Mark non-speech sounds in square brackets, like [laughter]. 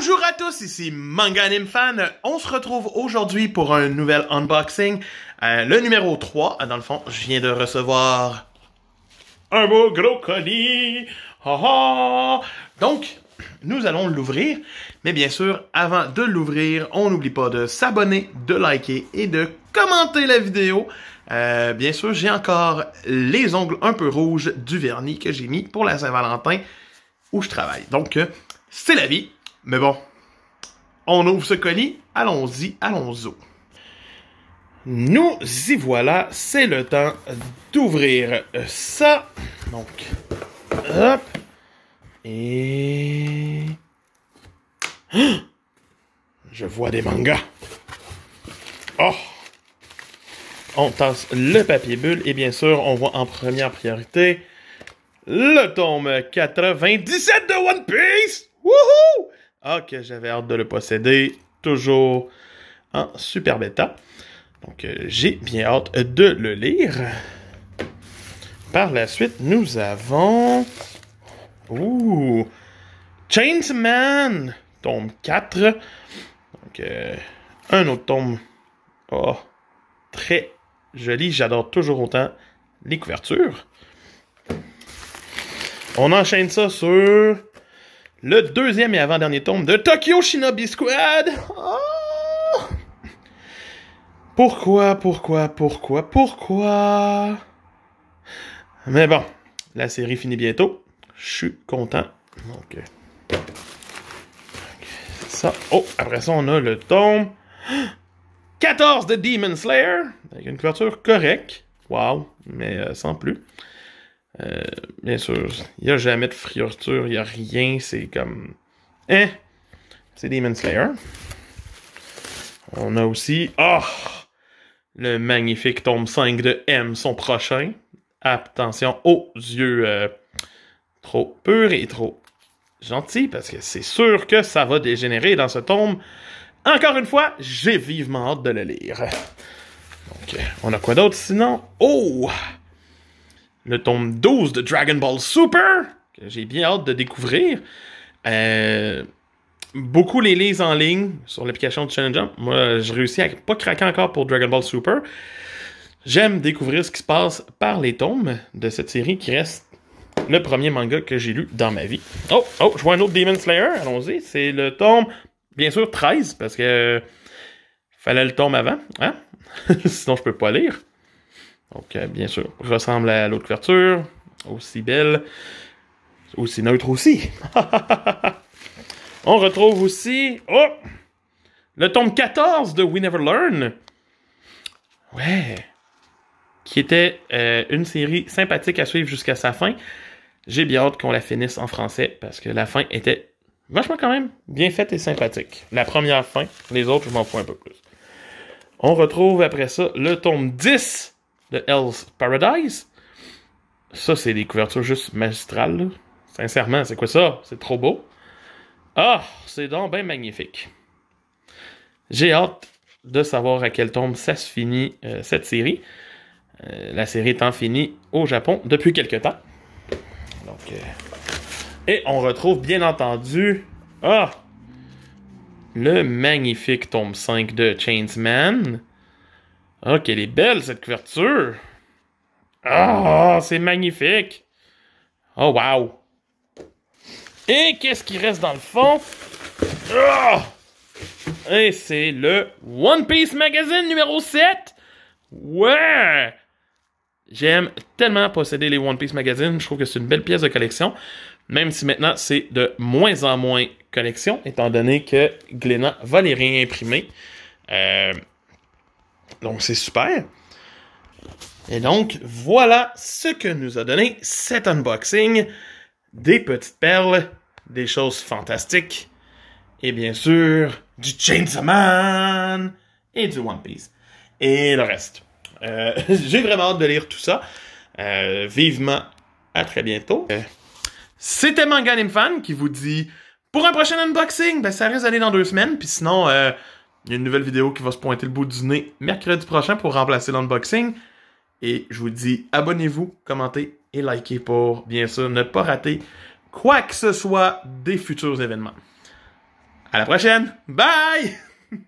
Bonjour à tous, ici Manganim Fan. On se retrouve aujourd'hui pour un nouvel unboxing. Euh, le numéro 3, ah, dans le fond, je viens de recevoir un beau gros colis. Donc, nous allons l'ouvrir. Mais bien sûr, avant de l'ouvrir, on n'oublie pas de s'abonner, de liker et de commenter la vidéo. Euh, bien sûr, j'ai encore les ongles un peu rouges du vernis que j'ai mis pour la Saint-Valentin où je travaille. Donc, euh, c'est la vie. Mais bon, on ouvre ce colis, allons-y, allons-y. Nous y voilà, c'est le temps d'ouvrir ça. Donc, hop, et... [gasps] Je vois des mangas. Oh! On tasse le papier bulle et bien sûr, on voit en première priorité le tome 97 de One Piece! Wouhou! Ah, que j'avais hâte de le posséder. Toujours en super bêta. Donc, euh, j'ai bien hâte de le lire. Par la suite, nous avons. Ouh! Chainsman! Tome 4. Donc, euh, un autre tome. Oh! Très joli. J'adore toujours autant les couvertures. On enchaîne ça sur le deuxième et avant-dernier tome de Tokyo Shinobi Squad. Oh! Pourquoi, pourquoi, pourquoi, pourquoi Mais bon, la série finit bientôt. Je suis content. Euh, ça. Oh, après ça, on a le tome 14 de Demon Slayer. Avec une couverture correcte. Waouh, mais euh, sans plus. Euh, bien sûr, il n'y a jamais de friorture, il n'y a rien, c'est comme. Hein? C'est Demon Slayer. On a aussi. Oh, le magnifique tome 5 de M, son prochain. Attention aux yeux euh, trop purs et trop gentils, parce que c'est sûr que ça va dégénérer dans ce tome. Encore une fois, j'ai vivement hâte de le lire. Donc, euh, on a quoi d'autre sinon? Oh! le tome 12 de Dragon Ball Super, que j'ai bien hâte de découvrir. Euh, beaucoup les lisent en ligne sur l'application de Challenge Jump. Moi, je réussis à pas craquer encore pour Dragon Ball Super. J'aime découvrir ce qui se passe par les tomes de cette série qui reste le premier manga que j'ai lu dans ma vie. Oh, oh, je vois un autre Demon Slayer, allons-y. C'est le tome, bien sûr, 13, parce que fallait le tome avant, hein? [laughs] Sinon, je peux pas lire. Donc, bien sûr, ressemble à l'autre couverture, aussi belle, aussi neutre aussi. [laughs] On retrouve aussi, oh, le tome 14 de We Never Learn. Ouais, qui était euh, une série sympathique à suivre jusqu'à sa fin. J'ai bien hâte qu'on la finisse en français parce que la fin était vachement quand même bien faite et sympathique. La première fin, les autres, je m'en fous un peu plus. On retrouve après ça le tome 10 de Hell's Paradise. Ça, c'est des couvertures juste magistrales. Sincèrement, c'est quoi ça? C'est trop beau. Ah, c'est donc bien magnifique. J'ai hâte de savoir à quel tombe ça se finit euh, cette série. Euh, la série étant finie au Japon depuis quelque temps. Euh, et on retrouve bien entendu ah, le magnifique tome 5 de Chainsman. Oh, qu'elle est belle, cette couverture! Ah, oh, c'est magnifique! Oh, wow! Et qu'est-ce qui reste dans le fond? Oh! Et c'est le One Piece Magazine numéro 7! Ouais! J'aime tellement posséder les One Piece Magazine. Je trouve que c'est une belle pièce de collection. Même si maintenant, c'est de moins en moins collection, étant donné que Glénat va les réimprimer. Euh, donc, c'est super. Et donc, voilà ce que nous a donné cet unboxing. Des petites perles, des choses fantastiques, et bien sûr, du Chainsaw Man et du One Piece. Et le reste. Euh, [laughs] j'ai vraiment hâte de lire tout ça. Euh, vivement, à très bientôt. Euh, c'était Manganim Fan qui vous dit pour un prochain unboxing. Ben, ça risque d'aller dans deux semaines, puis sinon... Il y a une nouvelle vidéo qui va se pointer le bout du nez mercredi prochain pour remplacer l'unboxing. Et je vous dis, abonnez-vous, commentez et likez pour, bien sûr, ne pas rater quoi que ce soit des futurs événements. À la prochaine! Bye! [laughs]